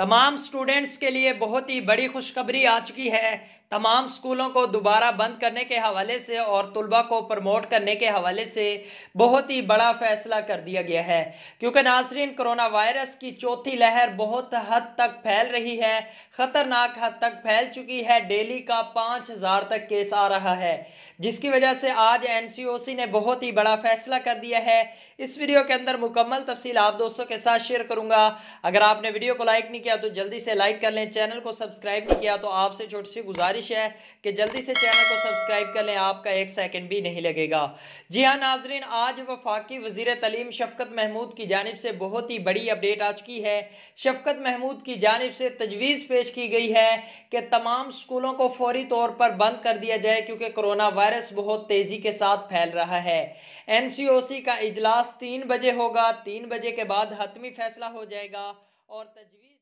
तमाम स्टूडेंट्स के लिए बहुत ही बड़ी खुशखबरी आ चुकी है तमाम स्कूलों को दोबारा बंद करने के हवाले से और तलबा को प्रमोट करने के हवाले से बहुत ही बड़ा फैसला कर दिया गया है क्योंकि नाजरीन कोरोना वायरस की चौथी लहर बहुत हद तक फैल रही है ख़तरनाक हद तक फैल चुकी है डेली का पाँच हज़ार तक केस आ रहा है जिसकी वजह से आज एन सी ओ सी ने बहुत ही बड़ा फैसला कर दिया है इस वीडियो के अंदर मुकम्मल तफसील आप दोस्तों के साथ शेयर करूँगा अगर आपने वीडियो को लाइक नहीं किया किया तो जल्दी से लाइक कर लें चैनल को सब्सक्राइब नहीं किया तो आपसे छोटी सी गुजारिश है कि जल्दी से चैनल को सब्सक्राइब कर लें आपका एक सेकंड भी नहीं लगेगा जी हाँ नाजरीन आज वफाकी वजीर तलीम शफकत महमूद की जानब से बहुत ही बड़ी अपडेट आ चुकी है शफकत महमूद की जानब से तजवीज़ पेश की गई है कि तमाम स्कूलों को फौरी तौर पर बंद कर दिया जाए क्योंकि कोरोना वायरस बहुत तेज़ी के साथ फैल रहा है एन का इजलास तीन बजे होगा तीन बजे के बाद हतमी फैसला हो जाएगा और तजवीज़